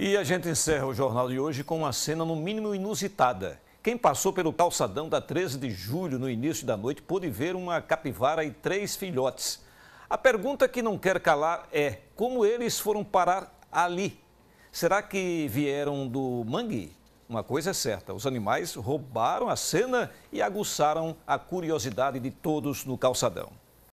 E a gente encerra o jornal de hoje com uma cena no mínimo inusitada. Quem passou pelo calçadão da 13 de julho no início da noite pôde ver uma capivara e três filhotes. A pergunta que não quer calar é: como eles foram parar ali? Será que vieram do mangue? Uma coisa é certa: os animais roubaram a cena e aguçaram a curiosidade de todos no calçadão.